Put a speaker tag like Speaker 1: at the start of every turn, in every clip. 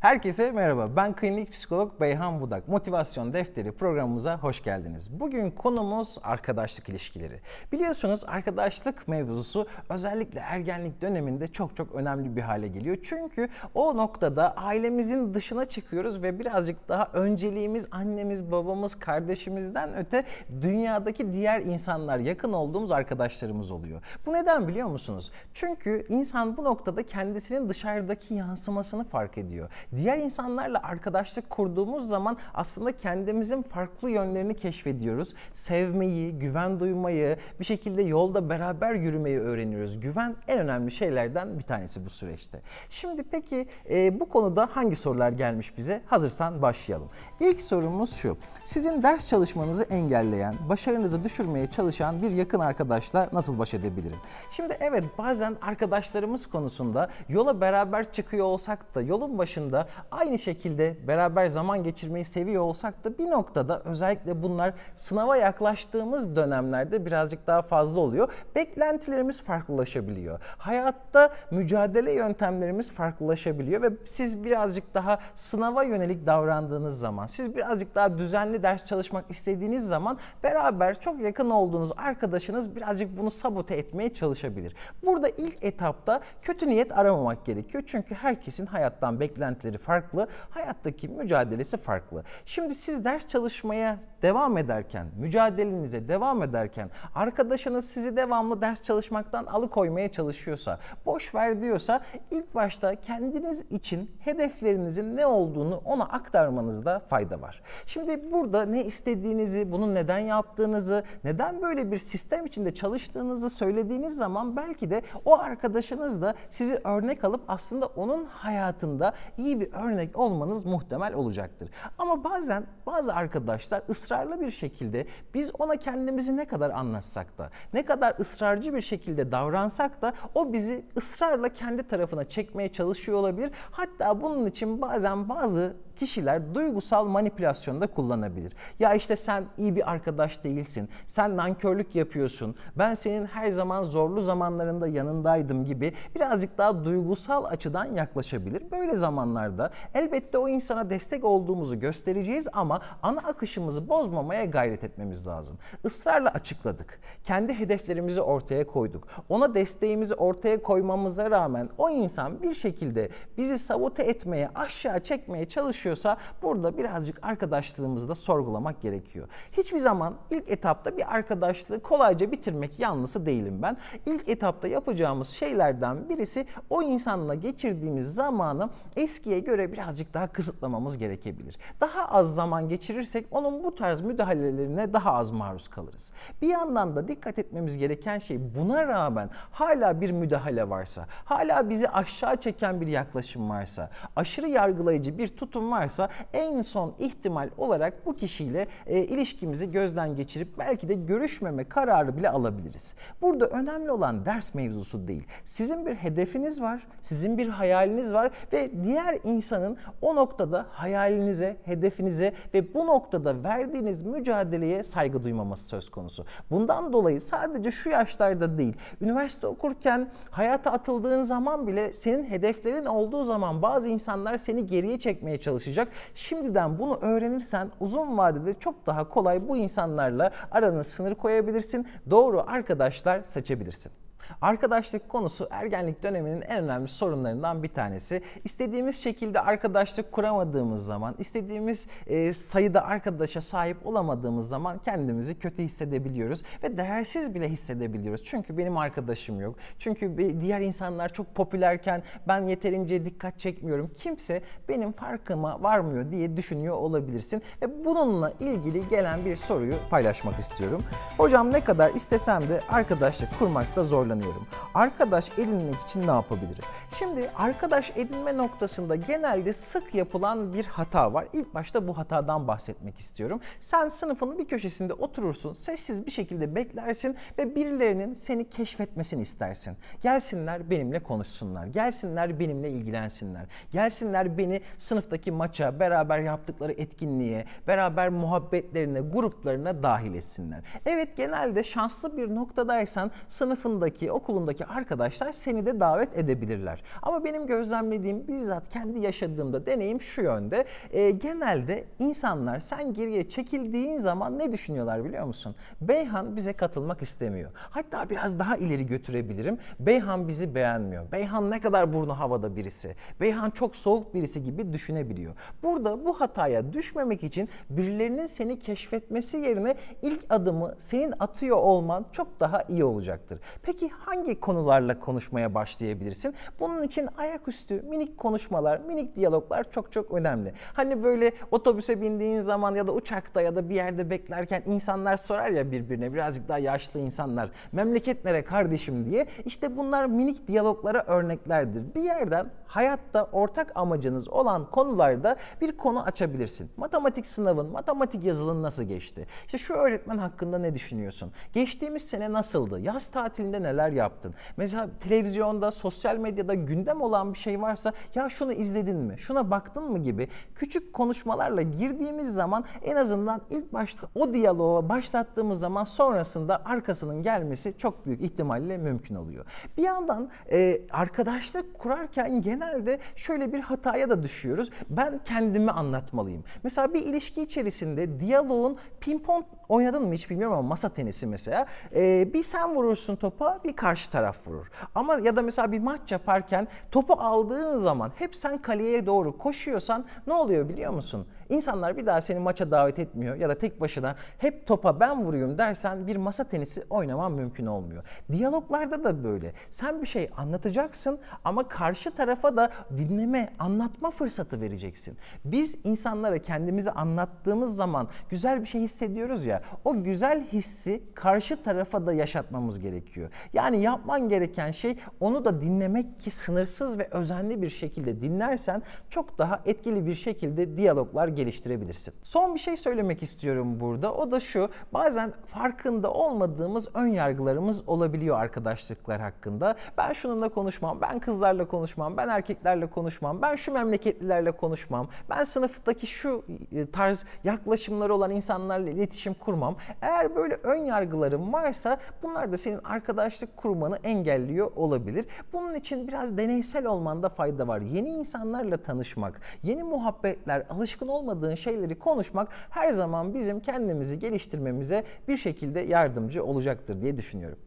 Speaker 1: Herkese merhaba. Ben klinik psikolog Beyhan Budak. Motivasyon Defteri programımıza hoş geldiniz. Bugün konumuz arkadaşlık ilişkileri. Biliyorsunuz arkadaşlık mevzusu özellikle ergenlik döneminde çok çok önemli bir hale geliyor. Çünkü o noktada ailemizin dışına çıkıyoruz ve birazcık daha önceliğimiz annemiz, babamız, kardeşimizden öte dünyadaki diğer insanlar, yakın olduğumuz arkadaşlarımız oluyor. Bu neden biliyor musunuz? Çünkü insan bu noktada kendisinin dışarıdaki yansımasını fark ediyor. Diğer insanlarla arkadaşlık kurduğumuz zaman aslında kendimizin farklı yönlerini keşfediyoruz. Sevmeyi, güven duymayı, bir şekilde yolda beraber yürümeyi öğreniyoruz. Güven en önemli şeylerden bir tanesi bu süreçte. Şimdi peki e, bu konuda hangi sorular gelmiş bize? Hazırsan başlayalım. İlk sorumuz şu. Sizin ders çalışmanızı engelleyen, başarınızı düşürmeye çalışan bir yakın arkadaşla nasıl baş edebilirim? Şimdi evet bazen arkadaşlarımız konusunda yola beraber çıkıyor olsak da yolun başında da aynı şekilde beraber zaman geçirmeyi seviyor olsak da bir noktada özellikle bunlar sınava yaklaştığımız dönemlerde birazcık daha fazla oluyor. Beklentilerimiz farklılaşabiliyor. Hayatta mücadele yöntemlerimiz farklılaşabiliyor ve siz birazcık daha sınava yönelik davrandığınız zaman, siz birazcık daha düzenli ders çalışmak istediğiniz zaman beraber çok yakın olduğunuz arkadaşınız birazcık bunu sabote etmeye çalışabilir. Burada ilk etapta kötü niyet aramamak gerekiyor. Çünkü herkesin hayattan beklentileri tercihleri farklı, hayattaki mücadelesi farklı. Şimdi siz ders çalışmaya devam ederken, mücadelenize devam ederken arkadaşınız sizi devamlı ders çalışmaktan alıkoymaya çalışıyorsa, boş ver diyorsa ilk başta kendiniz için hedeflerinizin ne olduğunu ona aktarmanızda fayda var. Şimdi burada ne istediğinizi, bunun neden yaptığınızı, neden böyle bir sistem içinde çalıştığınızı söylediğiniz zaman belki de o arkadaşınız da sizi örnek alıp aslında onun hayatında iyi bir örnek olmanız muhtemel olacaktır. Ama bazen bazı arkadaşlar ısrar ısrarlı bir şekilde biz ona kendimizi ne kadar anlatsak da, ne kadar ısrarcı bir şekilde davransak da o bizi ısrarla kendi tarafına çekmeye çalışıyor olabilir. Hatta bunun için bazen bazı kişiler duygusal manipülasyonda kullanabilir. Ya işte sen iyi bir arkadaş değilsin, sen nankörlük yapıyorsun, ben senin her zaman zorlu zamanlarında yanındaydım gibi birazcık daha duygusal açıdan yaklaşabilir. Böyle zamanlarda elbette o insana destek olduğumuzu göstereceğiz ama ana akışımızı bozmamaya gayret etmemiz lazım. Israrla açıkladık. Kendi hedeflerimizi ortaya koyduk. Ona desteğimizi ortaya koymamıza rağmen o insan bir şekilde bizi sabote etmeye, aşağı çekmeye çalışıyor yaşıyorsa burada birazcık arkadaşlığımızı da sorgulamak gerekiyor. Hiçbir zaman ilk etapta bir arkadaşlığı kolayca bitirmek yanlısı değilim ben. İlk etapta yapacağımız şeylerden birisi o insanla geçirdiğimiz zamanı eskiye göre birazcık daha kısıtlamamız gerekebilir. Daha az zaman geçirirsek onun bu tarz müdahalelerine daha az maruz kalırız. Bir yandan da dikkat etmemiz gereken şey buna rağmen hala bir müdahale varsa, hala bizi aşağı çeken bir yaklaşım varsa, aşırı yargılayıcı bir tutum varsa varsa en son ihtimal olarak bu kişiyle e, ilişkimizi gözden geçirip belki de görüşmeme kararı bile alabiliriz. Burada önemli olan ders mevzusu değil. Sizin bir hedefiniz var, sizin bir hayaliniz var ve diğer insanın o noktada hayalinize, hedefinize ve bu noktada verdiğiniz mücadeleye saygı duymaması söz konusu. Bundan dolayı sadece şu yaşlarda değil, üniversite okurken hayata atıldığın zaman bile senin hedeflerin olduğu zaman bazı insanlar seni geriye çekmeye çalışıyor çalışacak. Şimdiden bunu öğrenirsen uzun vadede çok daha kolay bu insanlarla arana sınır koyabilirsin. Doğru arkadaşlar seçebilirsin. Arkadaşlık konusu ergenlik döneminin en önemli sorunlarından bir tanesi. İstediğimiz şekilde arkadaşlık kuramadığımız zaman, istediğimiz e, sayıda arkadaşa sahip olamadığımız zaman kendimizi kötü hissedebiliyoruz ve değersiz bile hissedebiliyoruz. Çünkü benim arkadaşım yok. Çünkü diğer insanlar çok popülerken ben yeterince dikkat çekmiyorum. Kimse benim farkıma varmıyor diye düşünüyor olabilirsin ve bununla ilgili gelen bir soruyu paylaşmak istiyorum. Hocam ne kadar istesem de arkadaşlık kurmakta zorlanıyorum kullanıyorum. Arkadaş edinmek için ne yapabilirim? Şimdi arkadaş edinme noktasında genelde sık yapılan bir hata var. İlk başta bu hatadan bahsetmek istiyorum. Sen sınıfın bir köşesinde oturursun, sessiz bir şekilde beklersin ve birilerinin seni keşfetmesini istersin. Gelsinler benimle konuşsunlar, gelsinler benimle ilgilensinler, gelsinler beni sınıftaki maça, beraber yaptıkları etkinliğe, beraber muhabbetlerine, gruplarına dahil etsinler. Evet genelde şanslı bir noktadaysan sınıfındaki üniversiteyi okulundaki arkadaşlar seni de davet edebilirler. Ama benim gözlemlediğim bizzat kendi yaşadığımda deneyim şu yönde. E, genelde insanlar sen geriye çekildiğin zaman ne düşünüyorlar biliyor musun? Beyhan bize katılmak istemiyor. Hatta biraz daha ileri götürebilirim. Beyhan bizi beğenmiyor. Beyhan ne kadar burnu havada birisi. Beyhan çok soğuk birisi gibi düşünebiliyor. Burada bu hataya düşmemek için birilerinin seni keşfetmesi yerine ilk adımı senin atıyor olman çok daha iyi olacaktır. Peki hangi konularla konuşmaya başlayabilirsin? Bunun için ayaküstü minik konuşmalar, minik diyaloglar çok çok önemli. Hani böyle otobüse bindiğin zaman ya da uçakta ya da bir yerde beklerken insanlar sorar ya birbirine birazcık daha yaşlı insanlar memleket nere kardeşim diye. İşte bunlar minik diyaloglara örneklerdir. Bir yerden hayatta ortak amacınız olan konularda bir konu açabilirsin. Matematik sınavın, matematik yazılın nasıl geçti? İşte şu öğretmen hakkında ne düşünüyorsun? Geçtiğimiz sene nasıldı? Yaz tatilinde neler neler yaptın. Mesela televizyonda, sosyal medyada gündem olan bir şey varsa ya şunu izledin mi, şuna baktın mı gibi küçük konuşmalarla girdiğimiz zaman en azından ilk başta o diyaloğa başlattığımız zaman sonrasında arkasının gelmesi çok büyük ihtimalle mümkün oluyor. Bir yandan e, arkadaşlık kurarken genelde şöyle bir hataya da düşüyoruz. Ben kendimi anlatmalıyım. Mesela bir ilişki içerisinde diyaloğun pimpon oynadın mı hiç bilmiyorum ama masa tenisi mesela. E, bir sen vurursun topa bir karşı taraf vurur. Ama ya da mesela bir maç yaparken topu aldığın zaman hep sen kaleye doğru koşuyorsan ne oluyor biliyor musun? İnsanlar bir daha seni maça davet etmiyor ya da tek başına hep topa ben vuruyorum dersen bir masa tenisi oynaman mümkün olmuyor. Diyaloglarda da böyle. Sen bir şey anlatacaksın ama karşı tarafa da dinleme, anlatma fırsatı vereceksin. Biz insanlara kendimizi anlattığımız zaman güzel bir şey hissediyoruz ya. O güzel hissi karşı tarafa da yaşatmamız gerekiyor. Yani yapman gereken şey onu da dinlemek ki sınırsız ve özenli bir şekilde dinlersen çok daha etkili bir şekilde diyaloglar geliştirebilirsin. Son bir şey söylemek istiyorum burada. O da şu. Bazen farkında olmadığımız ön yargılarımız olabiliyor arkadaşlıklar hakkında. Ben şununla konuşmam, ben kızlarla konuşmam, ben erkeklerle konuşmam, ben şu memleketlilerle konuşmam, ben sınıftaki şu e, tarz yaklaşımları olan insanlarla iletişim kurmam. Eğer böyle ön yargıların varsa bunlar da senin arkadaşlık kurmanı engelliyor olabilir. Bunun için biraz deneysel olmanda fayda var. Yeni insanlarla tanışmak, yeni muhabbetler, alışkın olmadığın konuşmadığın şeyleri konuşmak her zaman bizim kendimizi geliştirmemize bir şekilde yardımcı olacaktır diye düşünüyorum.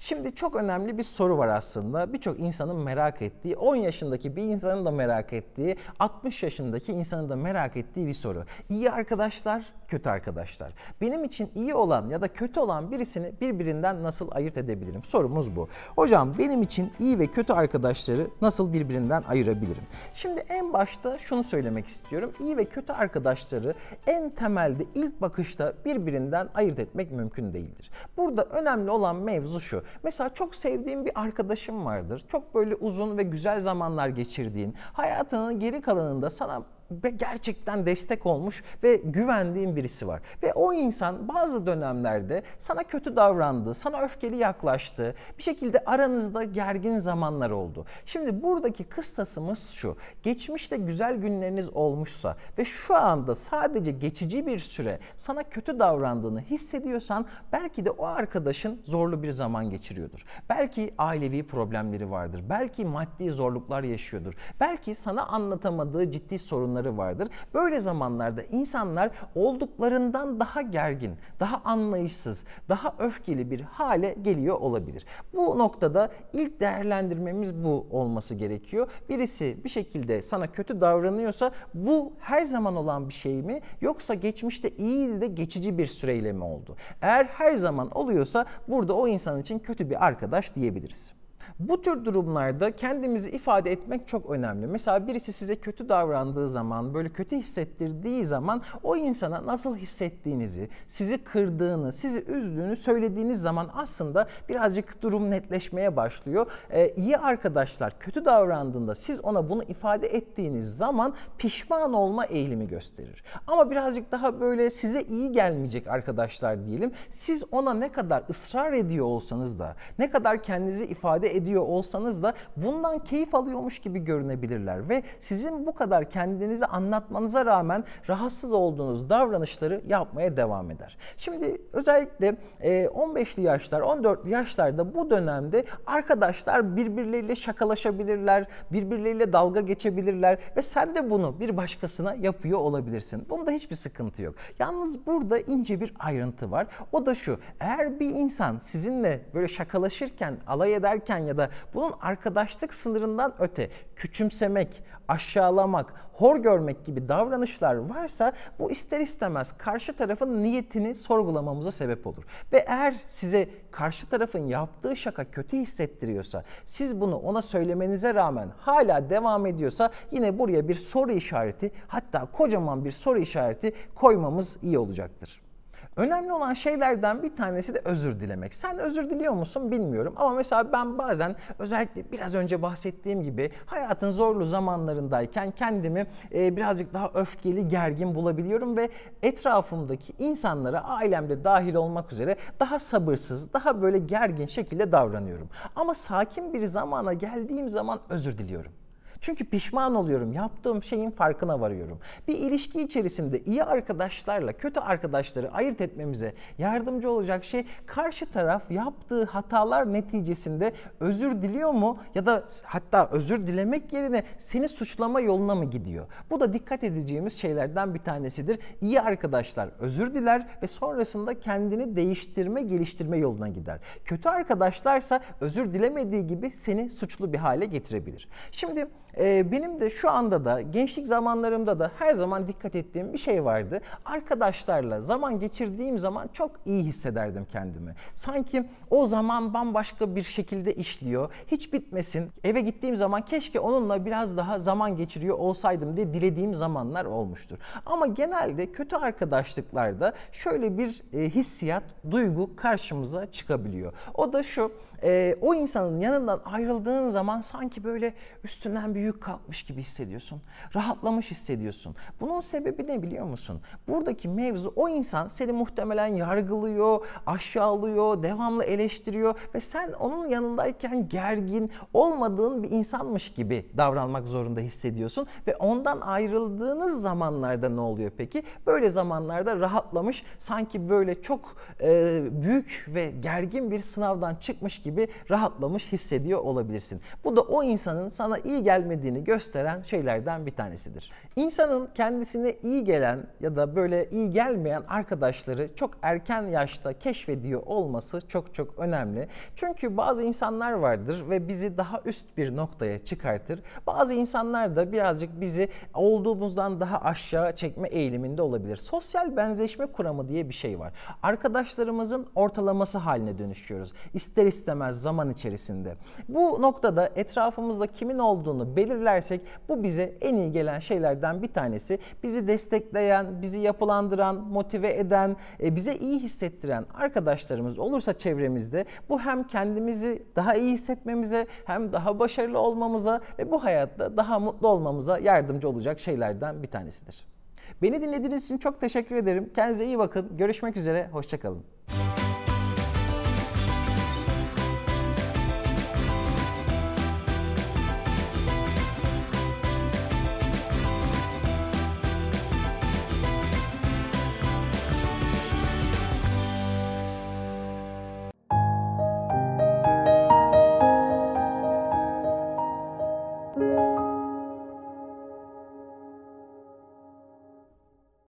Speaker 1: Şimdi çok önemli bir soru var aslında. Birçok insanın merak ettiği, 10 yaşındaki bir insanın da merak ettiği, 60 yaşındaki insanın da merak ettiği bir soru. İyi arkadaşlar, kötü arkadaşlar. Benim için iyi olan ya da kötü olan birisini birbirinden nasıl ayırt edebilirim? Sorumuz bu. Hocam benim için iyi ve kötü arkadaşları nasıl birbirinden ayırabilirim? Şimdi en başta şunu söylemek istiyorum. İyi ve kötü arkadaşları en temelde ilk bakışta birbirinden ayırt etmek mümkün değildir. Burada önemli olan mevzu şu. Mesela çok sevdiğim bir arkadaşım vardır. Çok böyle uzun ve güzel zamanlar geçirdiğin, hayatının geri kalanında sana gerçekten destek olmuş ve güvendiğin birisi var. Ve o insan bazı dönemlerde sana kötü davrandı, sana öfkeli yaklaştı. Bir şekilde aranızda gergin zamanlar oldu. Şimdi buradaki kıstasımız şu. Geçmişte güzel günleriniz olmuşsa ve şu anda sadece geçici bir süre sana kötü davrandığını hissediyorsan belki de o arkadaşın zorlu bir zaman geçiriyordur. Belki ailevi problemleri vardır. Belki maddi zorluklar yaşıyordur. Belki sana anlatamadığı ciddi sorunlar zamanları vardır. Böyle zamanlarda insanlar olduklarından daha gergin, daha anlayışsız, daha öfkeli bir hale geliyor olabilir. Bu noktada ilk değerlendirmemiz bu olması gerekiyor. Birisi bir şekilde sana kötü davranıyorsa bu her zaman olan bir şey mi yoksa geçmişte iyiydi de geçici bir süreyle mi oldu? Eğer her zaman oluyorsa burada o insan için kötü bir arkadaş diyebiliriz. Bu tür durumlarda kendimizi ifade etmek çok önemli. Mesela birisi size kötü davrandığı zaman, böyle kötü hissettirdiği zaman o insana nasıl hissettiğinizi, sizi kırdığını, sizi üzdüğünü söylediğiniz zaman aslında birazcık durum netleşmeye başlıyor. Ee, iyi arkadaşlar kötü davrandığında siz ona bunu ifade ettiğiniz zaman pişman olma eğilimi gösterir. Ama birazcık daha böyle size iyi gelmeyecek arkadaşlar diyelim. Siz ona ne kadar ısrar ediyor olsanız da, ne kadar kendinizi ifade ediyor olsanız da bundan keyif alıyormuş gibi görünebilirler ve sizin bu kadar kendinizi anlatmanıza rağmen rahatsız olduğunuz davranışları yapmaya devam eder. Şimdi özellikle 15'li e, yaşlar, 14'lü yaşlarda bu dönemde arkadaşlar birbirleriyle şakalaşabilirler, birbirleriyle dalga geçebilirler ve sen de bunu bir başkasına yapıyor olabilirsin. Bunda hiçbir sıkıntı yok. Yalnız burada ince bir ayrıntı var. O da şu. Eğer bir insan sizinle böyle şakalaşırken, alay ederken ya da bunun arkadaşlık sınırından öte küçümsemek, aşağılamak, hor görmek gibi davranışlar varsa bu ister istemez karşı tarafın niyetini sorgulamamıza sebep olur. Ve eğer size karşı tarafın yaptığı şaka kötü hissettiriyorsa, siz bunu ona söylemenize rağmen hala devam ediyorsa yine buraya bir soru işareti hatta kocaman bir soru işareti koymamız iyi olacaktır. Önemli olan şeylerden bir tanesi de özür dilemek. Sen özür diliyor musun bilmiyorum ama mesela ben bazen özellikle biraz önce bahsettiğim gibi hayatın zorlu zamanlarındayken kendimi e, birazcık daha öfkeli, gergin bulabiliyorum ve etrafımdaki insanlara ailemde dahil olmak üzere daha sabırsız, daha böyle gergin şekilde davranıyorum. Ama sakin bir zamana geldiğim zaman özür diliyorum. Çünkü pişman oluyorum. Yaptığım şeyin farkına varıyorum. Bir ilişki içerisinde iyi arkadaşlarla kötü arkadaşları ayırt etmemize yardımcı olacak şey karşı taraf yaptığı hatalar neticesinde özür diliyor mu ya da hatta özür dilemek yerine seni suçlama yoluna mı gidiyor? Bu da dikkat edeceğimiz şeylerden bir tanesidir. İyi arkadaşlar özür diler ve sonrasında kendini değiştirme, geliştirme yoluna gider. Kötü arkadaşlarsa özür dilemediği gibi seni suçlu bir hale getirebilir. Şimdi e, benim de şu anda da gençlik zamanlarımda da her zaman dikkat ettiğim bir şey vardı. Arkadaşlarla zaman geçirdiğim zaman çok iyi hissederdim kendimi. Sanki o zaman bambaşka bir şekilde işliyor. Hiç bitmesin. Eve gittiğim zaman keşke onunla biraz daha zaman geçiriyor olsaydım diye dilediğim zamanlar olmuştur. Ama genelde kötü arkadaşlıklarda şöyle bir e, hissiyat, duygu karşımıza çıkabiliyor. O da şu e, o insanın yanından ayrıldığın zaman sanki böyle üstünden bir yük kalkmış gibi hissediyorsun. Rahatlamış hissediyorsun. Bunun sebebi ne biliyor musun? Buradaki mevzu o insan seni muhtemelen yargılıyor, aşağılıyor, devamlı eleştiriyor ve sen onun yanındayken gergin, olmadığın bir insanmış gibi davranmak zorunda hissediyorsun ve ondan ayrıldığınız zamanlarda ne oluyor peki? Böyle zamanlarda rahatlamış, sanki böyle çok e, büyük ve gergin bir sınavdan çıkmış gibi gibi rahatlamış hissediyor olabilirsin. Bu da o insanın sana iyi gelmediğini gösteren şeylerden bir tanesidir. İnsanın kendisine iyi gelen ya da böyle iyi gelmeyen arkadaşları çok erken yaşta keşfediyor olması çok çok önemli. Çünkü bazı insanlar vardır ve bizi daha üst bir noktaya çıkartır. Bazı insanlar da birazcık bizi olduğumuzdan daha aşağı çekme eğiliminde olabilir. Sosyal benzeşme kuramı diye bir şey var. Arkadaşlarımızın ortalaması haline dönüşüyoruz. İster istemez değişemez zaman içerisinde. Bu noktada etrafımızda kimin olduğunu belirlersek bu bize en iyi gelen şeylerden bir tanesi. Bizi destekleyen, bizi yapılandıran, motive eden, e, bize iyi hissettiren arkadaşlarımız olursa çevremizde bu hem kendimizi daha iyi hissetmemize hem daha başarılı olmamıza ve bu hayatta daha mutlu olmamıza yardımcı olacak şeylerden bir tanesidir. Beni dinlediğiniz için çok teşekkür ederim. Kendinize iyi bakın. Görüşmek üzere. Hoşçakalın.